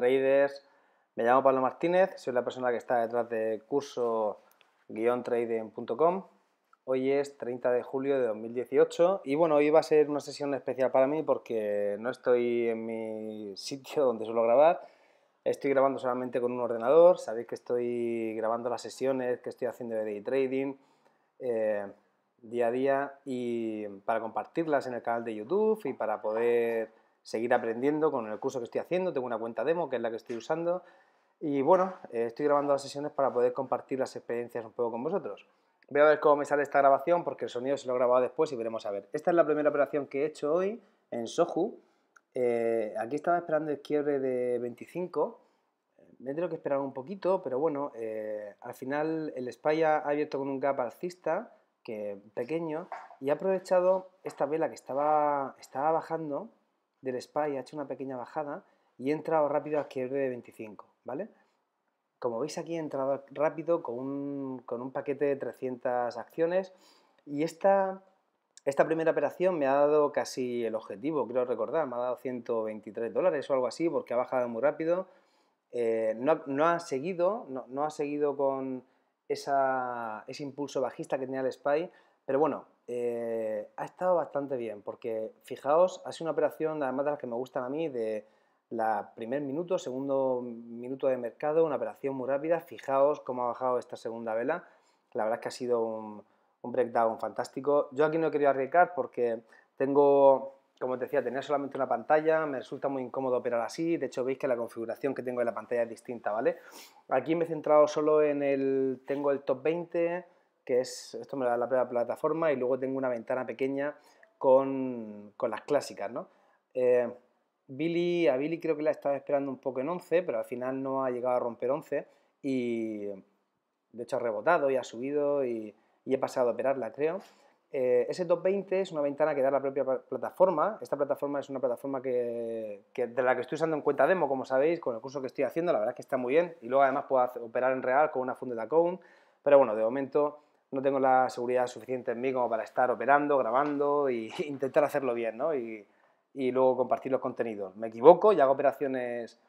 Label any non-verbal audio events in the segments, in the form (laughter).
traders. Me llamo Pablo Martínez, soy la persona que está detrás de curso-trading.com. Hoy es 30 de julio de 2018 y bueno, hoy va a ser una sesión especial para mí porque no estoy en mi (laughs) sitio donde suelo grabar. Estoy grabando solamente con un ordenador, sabéis que estoy grabando las sesiones que estoy haciendo de day trading. Eh, día a día y para compartirlas en el canal de YouTube y para poder seguir aprendiendo con el curso que estoy haciendo. Tengo una cuenta demo que es la que estoy usando. Y bueno, eh, estoy grabando las sesiones para poder compartir las experiencias un poco con vosotros. Voy a ver cómo me sale esta grabación porque el sonido se lo he grabado después y veremos a ver. Esta es la primera operación que he hecho hoy en soju eh, aquí estaba esperando el quiebre de 25. Me tengo que esperar un poquito, pero bueno, eh, al final el SPY ha abierto con un gap alcista que pequeño y ha aprovechado esta vela que estaba, estaba bajando del SPY ha hecho una pequeña bajada y he entrado rápido a izquierda de 25, ¿vale? Como veis aquí he entrado rápido con un, paquete de 300 acciones y esta, esta primera operación me ha dado casi el objetivo, creo recordar, me ha dado 123 dólares o algo así porque ha bajado muy rápido. Eh, no, ha seguido, no, ha seguido con ese impulso bajista que tenía el SPY, pero bueno, eh, ha estado bastante bien, porque fijaos, ha sido una operación, además de las que me gustan a mí, de la primer minuto, segundo minuto de mercado, una operación muy rápida. Fijaos cómo ha bajado esta segunda vela. La verdad es que ha sido un, un breakdown fantástico. Yo aquí no he querido arriesgar porque tengo, como te decía, tenía solamente una pantalla, me resulta muy incómodo operar así. De hecho, veis que la configuración que tengo en la pantalla es distinta, ¿vale? Aquí me he centrado solo en el, tengo el top 20, que es, esto me da la primera plataforma, y luego tengo una ventana pequeña con, con las clásicas, ¿no? Eh, a Billy creo que la estaba esperando un poco en 11, pero al final no ha llegado a romper 11 y de hecho ha rebotado y ha subido y, he pasado a operarla, creo. Eh, ese top 20 es una ventana que da la propia plataforma. Esta plataforma es una plataforma que, de la que estoy usando en cuenta demo, como sabéis, con el curso que estoy haciendo. La verdad es que está muy bien. Y luego además puedo operar en real con una funded account. Pero bueno, de momento no tengo la seguridad suficiente en mí como para estar operando, grabando e (laughs) intentar hacerlo bien, ¿no? Y, luego compartir los contenidos. Me equivoco y hago operaciones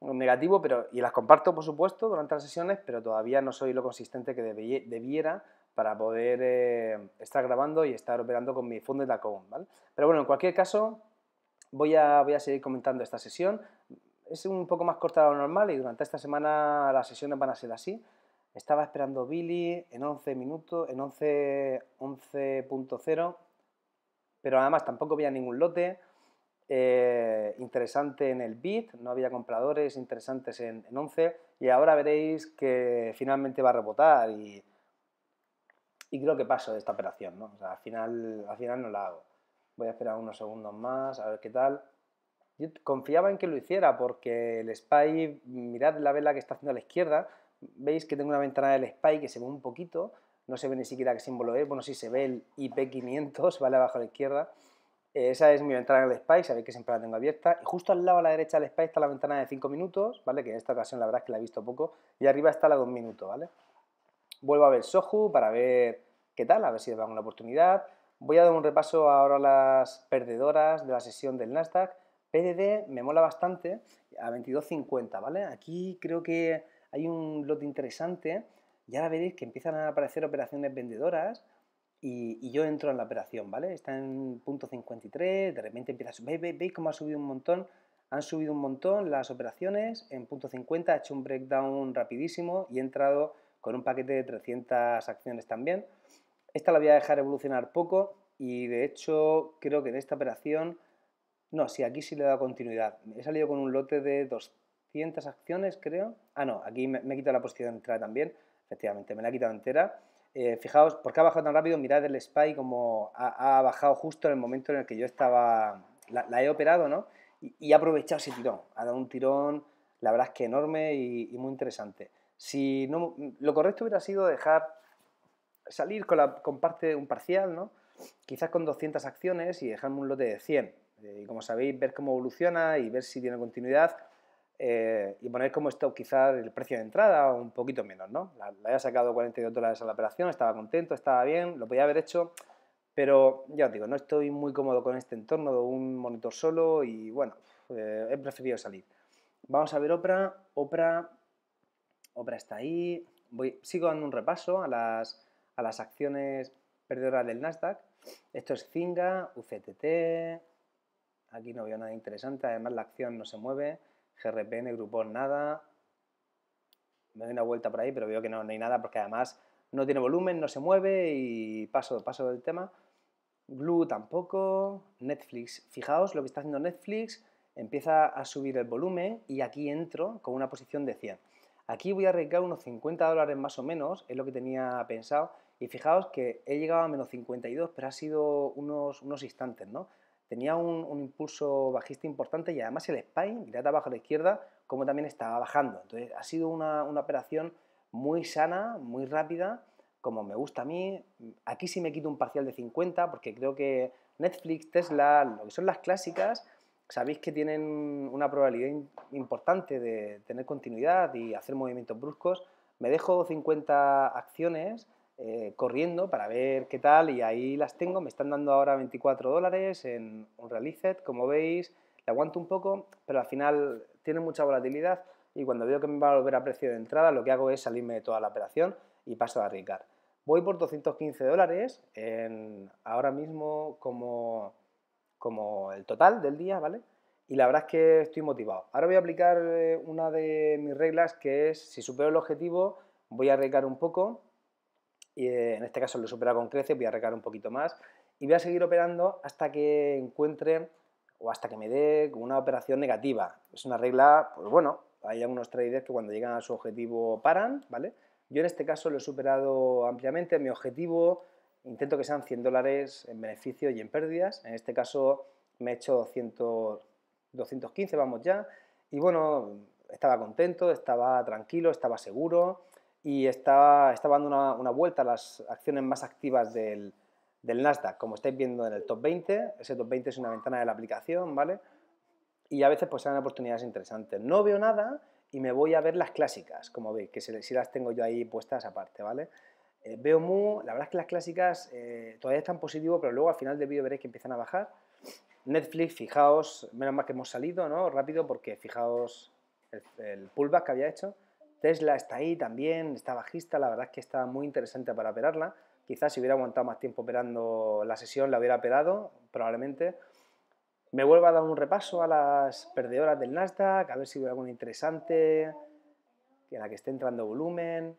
negativas pero y las comparto por supuesto durante las sesiones, pero todavía no soy lo consistente que debiera para poder eh, estar grabando y estar operando con mi fondo de la ¿vale? Pero bueno, en cualquier caso, voy voy a seguir comentando esta sesión. Es un poco más corta de lo normal y durante esta semana las sesiones van a ser así. Estaba esperando Billy en 11 minutos, en 11.0, pero además tampoco había ningún lote. Eh, interesante en el bit, no había compradores interesantes en, 11 y ahora veréis que finalmente va a rebotar y, creo que paso de esta operación, ¿no? O sea, al final, al final no la hago. Voy a esperar unos segundos más a ver qué tal. Yo confiaba en que lo hiciera porque el spy, mirad la vela que está haciendo a la izquierda, veis que tengo una ventana del SPY que se ve un poquito, no se ve ni siquiera qué símbolo es, bueno, sí se ve el IP500, (laughs) ¿vale? Abajo a la izquierda. Eh, esa es mi ventana del SPY, sabéis que siempre la tengo abierta. Y justo al lado a la derecha del SPY está la ventana de 5 minutos, ¿vale? Que en esta ocasión la verdad es que la he visto poco. Y arriba está la de 1 minutos, ¿vale? Vuelvo a ver soju para ver qué tal, a ver si le una oportunidad. Voy a dar un repaso ahora a las perdedoras de la sesión del Nasdaq. PDD me mola bastante a 22.50, ¿vale? Aquí creo que hay un lote interesante Ya ahora veréis que empiezan a aparecer operaciones vendedoras y, yo entro en la operación, ¿vale? Está en punto 53, de repente empieza a subir, ¿veis, cómo ha subido un montón? Han subido un montón las operaciones, en punto 50 ha hecho un breakdown rapidísimo y he entrado con un paquete de 300 acciones también. Esta la voy a dejar evolucionar poco y de hecho creo que en esta operación, no, sí, aquí sí le da continuidad. He salido con un lote de 200 200 acciones, creo. Ah, no, aquí me, he quitado la posición entrada también. Efectivamente, me la he quitado entera. Eh, fijaos, ¿por qué ha bajado tan rápido? Mirad el SPY como ha, bajado justo en el momento en el que yo estaba, la, he operado, ¿no? Y, ha aprovechado ese tirón, ha dado un tirón, la verdad es que enorme y, muy interesante. Si no, lo correcto hubiera sido dejar salir con, la, con parte de un parcial, ¿no? Quizás con 200 acciones y dejarme un lote de 100. Eh, y como sabéis, ver cómo evoluciona y ver si tiene continuidad eh, y poner como esto quizás el precio de entrada un poquito menos, ¿no? La, la, sacado 42 dólares a la operación, estaba contento, estaba bien, lo podía haber hecho, pero ya os digo, no estoy muy cómodo con este entorno de un monitor solo y bueno, eh, he preferido salir. Vamos a ver Opera, Opera, Opera está ahí, sigo dando un repaso a las, a las acciones perdedoras del Nasdaq. Esto es Zinga, UCTT, aquí no veo nada interesante, además la acción no se mueve. GRPN, grupón, nada. Me doy una vuelta por ahí, pero veo que no, hay nada porque además no tiene volumen, no se mueve y paso, paso del tema. Glue tampoco, Netflix. Fijaos lo que está haciendo Netflix, empieza a subir el volumen y aquí entro con una posición de 100. Aquí voy a arriesgar unos 50 dólares más o menos, es lo que tenía pensado. Y fijaos que he llegado a menos 52, pero ha sido unos, unos instantes, ¿no? tenía un, impulso bajista importante y además el spine, mirad abajo a la izquierda, como también estaba bajando. Entonces ha sido una, una operación muy sana, muy rápida, como me gusta a mí. Aquí sí me quito un parcial de 50 porque creo que Netflix, Tesla, lo que son las clásicas, sabéis que tienen una probabilidad importante de tener continuidad y hacer movimientos bruscos. Me dejo 50 acciones eh, corriendo para ver qué tal y ahí las tengo. Me están dando ahora 24 dólares en un set como veis. Le aguanto un poco, pero al final tiene mucha volatilidad y cuando veo que me va a volver a precio de entrada, lo que hago es salirme de toda la operación y paso a arriesgar. Voy por 215 dólares en ahora mismo como, como el total del día, ¿vale? Y la verdad es que estoy motivado. Ahora voy a aplicar eh, una de mis reglas que es, si supero el objetivo, voy a arriesgar un poco y eh, en este caso lo he superado con creces, voy a recargar un poquito más y voy a seguir operando hasta que encuentre o hasta que me dé una operación negativa. Es una regla, pues bueno, hay algunos traders que cuando llegan a su objetivo paran, ¿vale? Yo en este caso lo he superado ampliamente, mi objetivo intento que sean 100 dólares en beneficio y en pérdidas, en este caso me he hecho 215, vamos ya, y bueno, estaba contento, estaba tranquilo, estaba seguro, y estaba, dando una, vuelta a las acciones más activas del, Nasdaq. Como estáis viendo en el top 20, ese top 20 es una ventana de la aplicación, ¿vale? Y a veces pues dan oportunidades interesantes. No veo nada y me voy a ver las clásicas, como veis, que si las tengo yo ahí puestas aparte, ¿vale? Eh, veo mu la verdad es que las clásicas eh, todavía están positivo, pero luego al final del vídeo veréis que empiezan a bajar. Netflix, fijaos, menos mal que hemos salido, ¿no? Rápido, porque fijaos el pullback que había hecho. Tesla está ahí también, está bajista, la verdad es que está muy interesante para operarla. Quizás si hubiera aguantado más tiempo operando la sesión, la hubiera operado, probablemente. Me vuelvo a dar un repaso a las perdedoras del Nasdaq, a ver si hubiera alguna interesante, en la que esté entrando volumen.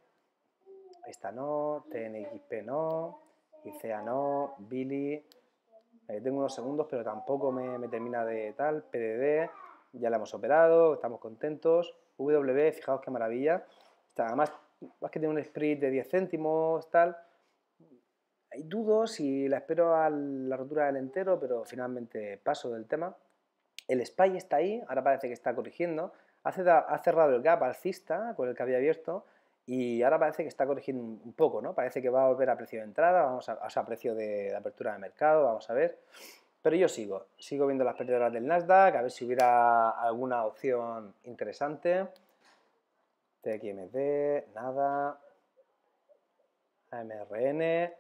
Esta no, TNXP no, ICA no, Billy. Eh, tengo unos segundos, pero tampoco me, me termina de tal. PDD, ya la hemos operado, estamos contentos. W, fijaos qué maravilla. Está, además, más que tiene un sprint de 10 céntimos, tal. Hay dudos y la espero a la rotura del entero, pero finalmente paso del tema. El spy está ahí, ahora parece que está corrigiendo. Ha cerrado el gap alcista con el que había abierto y ahora parece que está corrigiendo un poco, ¿no? Parece que va a volver a precio de entrada, vamos a, a precio de, de apertura de mercado, vamos a ver. Pero yo sigo, sigo viendo las perdedoras del Nasdaq, a ver si hubiera alguna opción interesante. TXMD, nada. AMRN.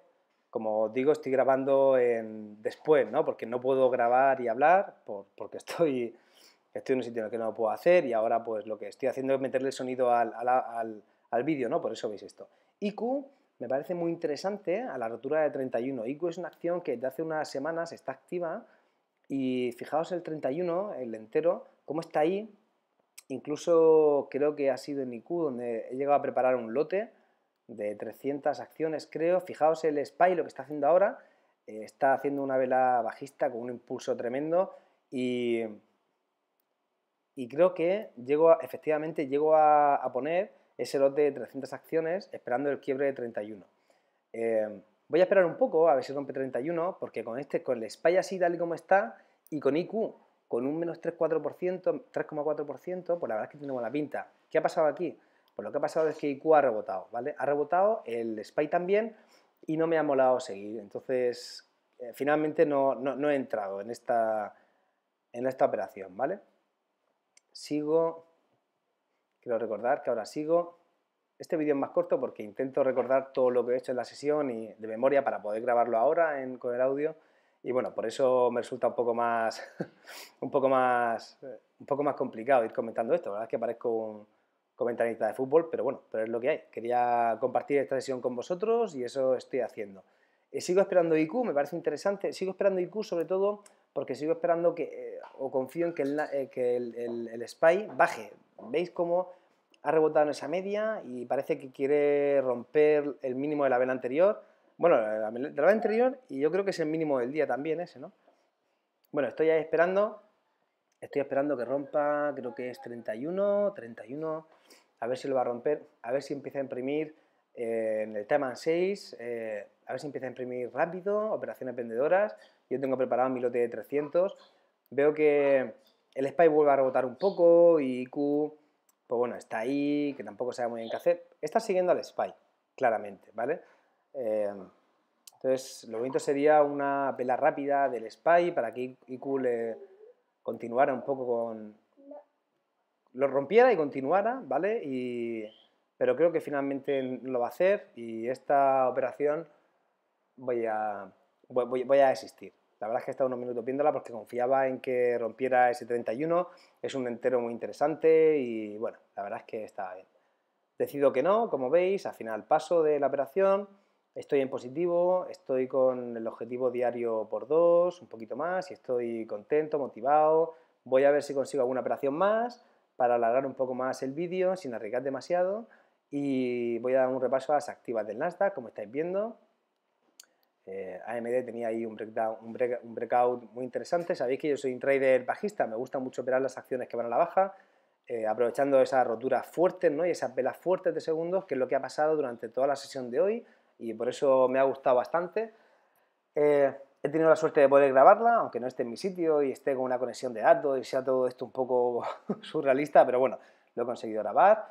Como os digo, estoy grabando en... después, ¿no? Porque no puedo grabar y hablar, porque estoy... estoy en un sitio en el que no puedo hacer y ahora pues lo que estoy haciendo es meterle sonido al, al vídeo, ¿no? Por eso veis esto. IQ me parece muy interesante a la rotura de 31. IQ es una acción que desde hace unas semanas está activa y fijaos el 31, el entero, cómo está ahí. Incluso creo que ha sido en IQ donde he llegado a preparar un lote de 300 acciones, creo. Fijaos el SPY, lo que está haciendo ahora. Eh, está haciendo una vela bajista con un impulso tremendo y, y creo que efectivamente llego a poner ese lote de 300 acciones esperando el quiebre de 31. Eh, voy a esperar un poco a ver si rompe 31 porque con, este, con el SPY así tal y como está y con IQ con un menos 3,4%, 3,4%, pues la verdad es que tiene buena pinta. ¿Qué ha pasado aquí? Pues lo que ha pasado es que IQ ha rebotado, ¿vale? Ha rebotado, el SPY también, y no me ha molado seguir. Entonces, eh, finalmente no, he entrado en esta, en esta operación, ¿vale? Sigo Quiero recordar que ahora sigo. Este vídeo es más corto porque intento recordar todo lo que he hecho en la sesión y de memoria para poder grabarlo ahora con el audio. Y bueno, por eso me resulta un poco más, (laughs) un poco más, eh, un poco más complicado ir comentando esto. La verdad es que parezco un comentarista de fútbol, pero bueno, pero es lo que hay. Quería compartir esta sesión con vosotros y eso estoy haciendo. Eh, sigo esperando IQ, me parece interesante. Sigo esperando IQ sobre todo porque sigo esperando que, eh, o confío en eh, que, el, el, el, SPY baje. ¿Veis cómo ha rebotado en esa media y parece que quiere romper el mínimo de la vela anterior? Bueno, de la vela anterior y yo creo que es el mínimo del día también ese, ¿no? Bueno, estoy ahí esperando, estoy esperando que rompa, creo que es 31, 31, a ver si lo va a romper, a ver si empieza a imprimir eh, en el tema 6, a ver si empieza a imprimir rápido, operaciones vendedoras, yo tengo preparado mi lote de 300, veo que el SPY vuelve a rebotar un poco y IQ, pues bueno, está ahí, que tampoco sabe muy bien qué hacer. Está siguiendo al SPY, claramente, ¿vale? Eh, entonces, lo bonito sería una vela rápida del SPY para que IQ le continuara un poco con... Lo rompiera y continuara, ¿vale? Y... Pero creo que finalmente lo va a hacer y esta operación voy a voy, a desistir. La verdad es que he estado unos minutos viéndola porque confiaba en que rompiera ese 31. Es un entero muy interesante y bueno, la verdad es que está bien. Decido que no, como veis, al final paso de la operación, estoy en positivo, estoy con el objetivo diario por dos, un poquito más, y estoy contento, motivado. Voy a ver si consigo alguna operación más para alargar un poco más el vídeo sin arriesgar demasiado y voy a dar un repaso a las activas del Nasdaq, como estáis viendo, eh, AMD tenía ahí un, un, breakout muy interesante. Sabéis que yo soy un trader bajista, me gusta mucho operar las acciones que van a la baja, eh, aprovechando esas roturas fuertes ¿no? y esas velas fuertes de segundos, que es lo que ha pasado durante toda la sesión de hoy y por eso me ha gustado bastante. Eh, he tenido la suerte de poder grabarla, aunque no esté en mi sitio y esté con una conexión de datos y sea todo esto un poco (laughs) surrealista, pero bueno, lo he conseguido grabar.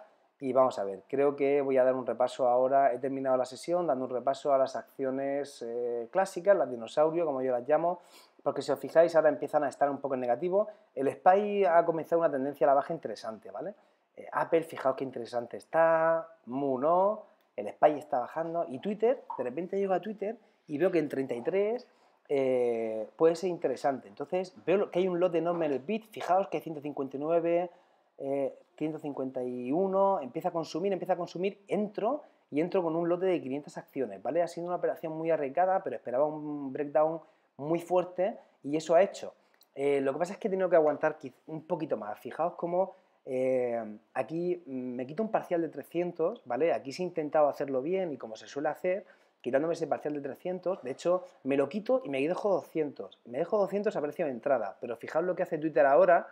Y vamos a ver, creo que voy a dar un repaso ahora, he terminado la sesión dando un repaso a las acciones eh, clásicas, las dinosaurio, como yo las llamo, porque si os fijáis ahora empiezan a estar un poco en negativo. El SPY ha comenzado una tendencia a la baja interesante, ¿vale? Eh, Apple, fijaos qué interesante está, Muno, el SPY está bajando y Twitter, de repente llego a Twitter y veo que en 33 eh, puede ser interesante. Entonces veo que hay un lot enorme en el bit, fijaos que hay 159... 151, empieza a consumir, empieza a consumir, entro y entro con un lote de 500 acciones, ¿vale? Ha sido una operación muy arriesgada, pero esperaba un breakdown muy fuerte y eso ha hecho. Eh, lo que pasa es que he tenido que aguantar un poquito más. Fijaos cómo eh, aquí mm, me quito un parcial de 300, ¿vale? Aquí se ha intentado hacerlo bien y como se suele hacer, quitándome ese parcial de 300, de hecho me lo quito y me dejo 200. Me dejo 200 a precio de entrada, pero fijaos lo que hace Twitter ahora,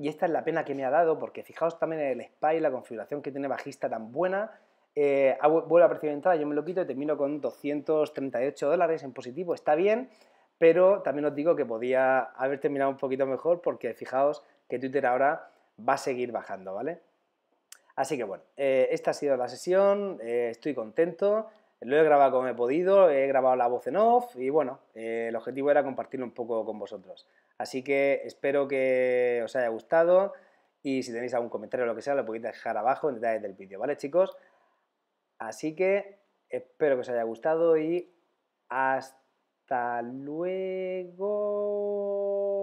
y esta es la pena que me ha dado, porque fijaos también en el spy, la configuración que tiene bajista tan buena, eh, vuelve a precio entrada, yo me lo quito y termino con 238 dólares en positivo, está bien, pero también os digo que podía haber terminado un poquito mejor, porque fijaos que Twitter ahora va a seguir bajando, ¿vale? Así que bueno, eh, esta ha sido la sesión, eh, estoy contento, lo he grabado como he podido, he grabado la voz en off y bueno, eh, el objetivo era compartirlo un poco con vosotros. Así que espero que os haya gustado y si tenéis algún comentario o lo que sea lo podéis dejar abajo en detalles del vídeo, ¿vale chicos? Así que espero que os haya gustado y hasta luego.